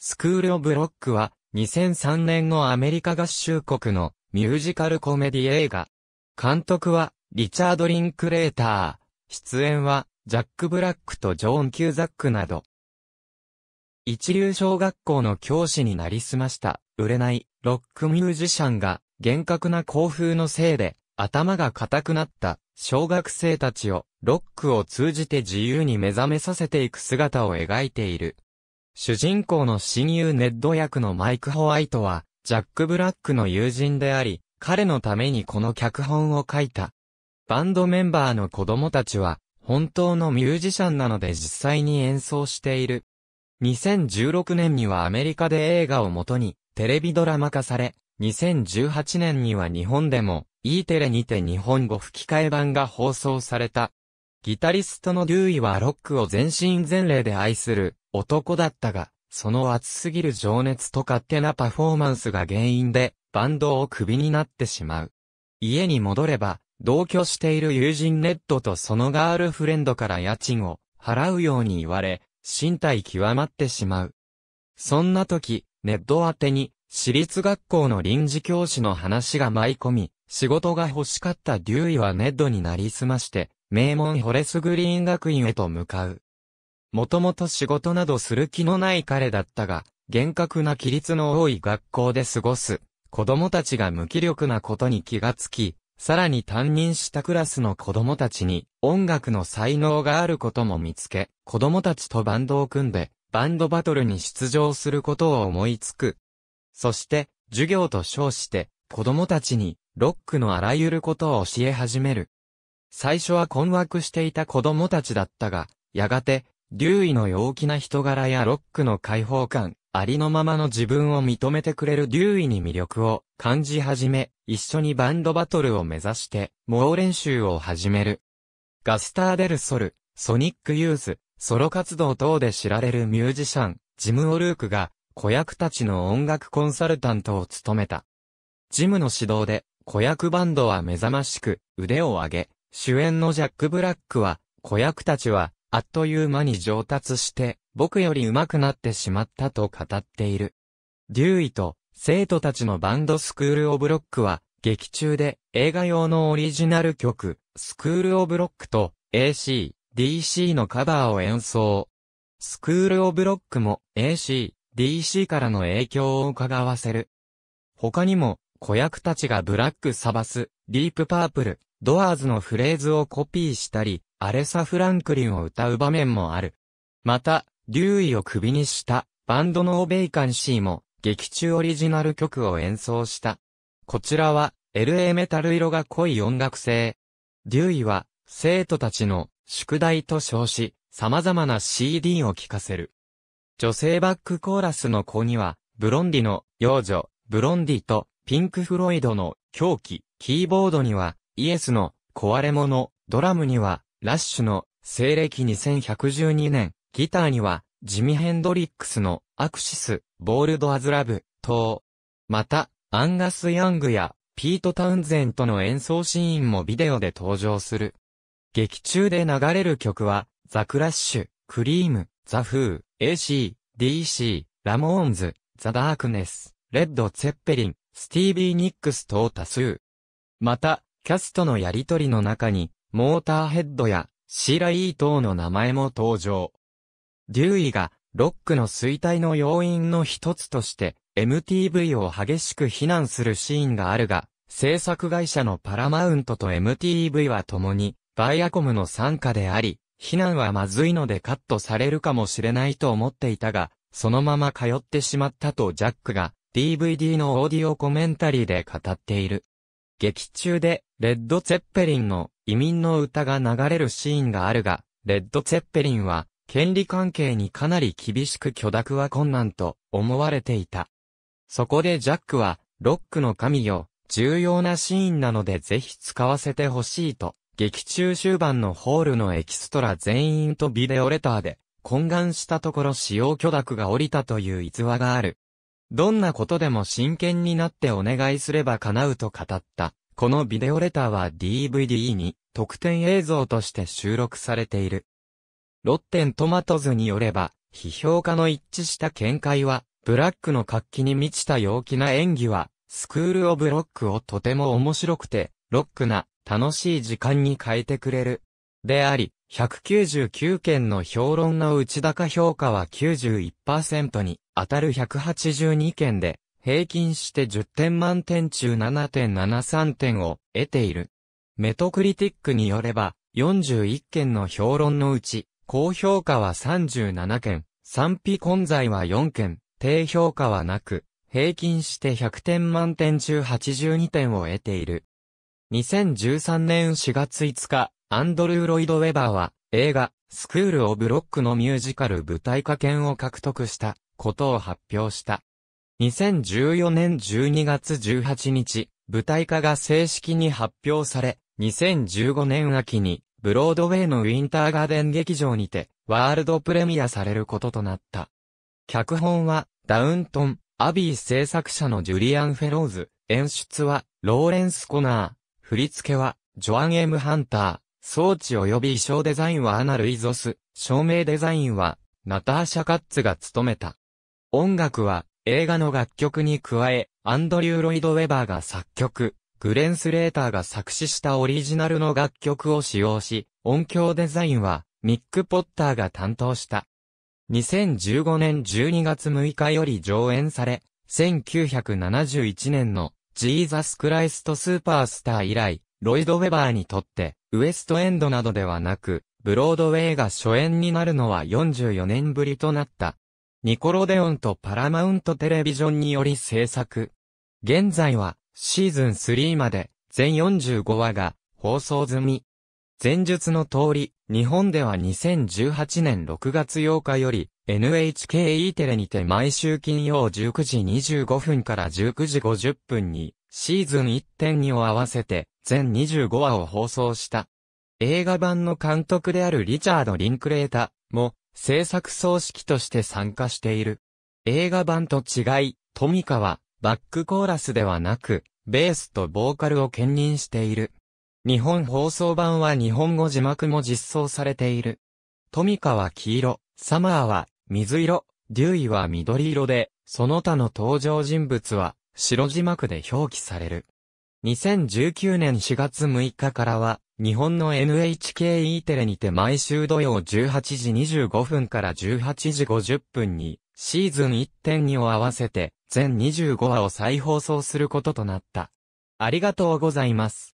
スクール・オブ・ロックは、2003年のアメリカ合衆国のミュージカルコメディ映画。監督は、リチャード・リンクレーター。出演は、ジャック・ブラックとジョーン・キューザックなど。一流小学校の教師になりすました、売れない、ロックミュージシャンが、厳格な校風のせいで、頭が固くなった、小学生たちを、ロックを通じて自由に目覚めさせていく姿を描いている。主人公の親友ネッド役のマイク・ホワイトは、ジャック・ブラックの友人であり、彼のためにこの脚本を書いた。バンドメンバーの子供たちは、本当のミュージシャンなので実際に演奏している。2016年にはアメリカで映画をもとに、テレビドラマ化され、2018年には日本でも、E テレにて日本語吹き替え版が放送された。ギタリストのデューイはロックを全身全霊で愛する男だったが、その熱すぎる情熱と勝手なパフォーマンスが原因で、バンドをクビになってしまう。家に戻れば、同居している友人ネットとそのガールフレンドから家賃を払うように言われ、身体極まってしまう。そんな時、ネット宛てに、私立学校の臨時教師の話が舞い込み、仕事が欲しかったデューイはネットになりすまして、名門ホレスグリーン学院へと向かう。もともと仕事などする気のない彼だったが、厳格な規律の多い学校で過ごす、子供たちが無気力なことに気がつき、さらに担任したクラスの子供たちに音楽の才能があることも見つけ、子供たちとバンドを組んで、バンドバトルに出場することを思いつく。そして、授業と称して、子供たちにロックのあらゆることを教え始める。最初は困惑していた子供たちだったが、やがて、ーイの陽気な人柄やロックの解放感、ありのままの自分を認めてくれるーイに魅力を感じ始め、一緒にバンドバトルを目指して、猛練習を始める。ガスターデルソル、ソニックユーズ、ソロ活動等で知られるミュージシャン、ジム・オルークが、子役たちの音楽コンサルタントを務めた。ジムの指導で、子役バンドは目覚ましく、腕を上げ、主演のジャック・ブラックは、子役たちは、あっという間に上達して、僕より上手くなってしまったと語っている。デューイと、生徒たちのバンドスクール・オブ・ロックは、劇中で映画用のオリジナル曲、スクール・オブ・ロックと AC、DC のカバーを演奏。スクール・オブ・ロックも AC、DC からの影響を伺わせる。他にも、子役たちがブラック・サバス、ディープ・パープル、ドアーズのフレーズをコピーしたり、アレサ・フランクリンを歌う場面もある。また、デューイを首にしたバンドのオベイカンシーも劇中オリジナル曲を演奏した。こちらは LA メタル色が濃い音楽性。デューイは生徒たちの宿題と称し、様々な CD を聴かせる。女性バックコーラスの子には、ブロンディの幼女、ブロンディとピンク・フロイドの狂気、キーボードには、イエスの壊れ物、ドラムには、ラッシュの西暦2112年、ギターには、ジミ・ヘンドリックスのアクシス、ボールド・アズ・ラブ、等。また、アンガス・ヤングや、ピート・タウンゼントの演奏シーンもビデオで登場する。劇中で流れる曲は、ザ・クラッシュ、クリーム、ザ・フー、AC、DC、ラモーンズ、ザ・ダークネス、レッド・ツェッペリン、スティービー・ニックス等多数。また、キャストのやりとりの中に、モーターヘッドやシーライー等の名前も登場。デューイがロックの衰退の要因の一つとして MTV を激しく非難するシーンがあるが、制作会社のパラマウントと MTV は共にバイアコムの参加であり、非難はまずいのでカットされるかもしれないと思っていたが、そのまま通ってしまったとジャックが DVD のオーディオコメンタリーで語っている。劇中でレッド・ツェッペリンの移民の歌が流れるシーンがあるが、レッド・ツェッペリンは、権利関係にかなり厳しく許諾は困難と思われていた。そこでジャックは、ロックの神よ、重要なシーンなのでぜひ使わせてほしいと、劇中終盤のホールのエキストラ全員とビデオレターで、懇願したところ使用許諾が降りたという逸話がある。どんなことでも真剣になってお願いすれば叶うと語った。このビデオレターは DVD に特典映像として収録されている。ロッテントマトズによれば、批評家の一致した見解は、ブラックの活気に満ちた陽気な演技は、スクールオブロックをとても面白くて、ロックな、楽しい時間に変えてくれる。であり、199件の評論の内高評価は91%に当たる182件で、平均して10点満点中7.73点を得ている。メトクリティックによれば、41件の評論のうち、高評価は37件、賛否混在は4件、低評価はなく、平均して100点満点中82点を得ている。2013年4月5日、アンドルー・ロイド・ウェバーは映画、スクール・オブ・ロックのミュージカル舞台化権を獲得したことを発表した。2014年12月18日、舞台化が正式に発表され、2015年秋に、ブロードウェイのウィンターガーデン劇場にて、ワールドプレミアされることとなった。脚本は、ダウントン、アビー制作者のジュリアン・フェローズ、演出は、ローレンス・コナー、振り付けは、ジョアン・エム・ハンター、装置及び衣装デザインはアナ・ルイゾス、照明デザインは、ナターシャ・カッツが務めた。音楽は、映画の楽曲に加え、アンドリュー・ロイド・ウェバーが作曲、グレン・スレーターが作詞したオリジナルの楽曲を使用し、音響デザインはミック・ポッターが担当した。2015年12月6日より上演され、1971年のジーザス・クライスト・スーパースター以来、ロイド・ウェバーにとって、ウエストエンドなどではなく、ブロードウェイが初演になるのは44年ぶりとなった。ニコロデオンとパラマウントテレビジョンにより制作。現在は、シーズン3まで、全45話が、放送済み。前述の通り、日本では2018年6月8日より、NHKE テレにて毎週金曜19時25分から19時50分に、シーズン1.2を合わせて、全25話を放送した。映画版の監督であるリチャード・リンクレータも、制作総指揮として参加している。映画版と違い、トミカは、バックコーラスではなく、ベースとボーカルを兼任している。日本放送版は日本語字幕も実装されている。トミカは黄色、サマーは水色、デューイは緑色で、その他の登場人物は白字幕で表記される。2019年4月6日からは日本の NHKE テレにて毎週土曜18時25分から18時50分に、シーズン1.2を合わせて、全25話を再放送することとなった。ありがとうございます。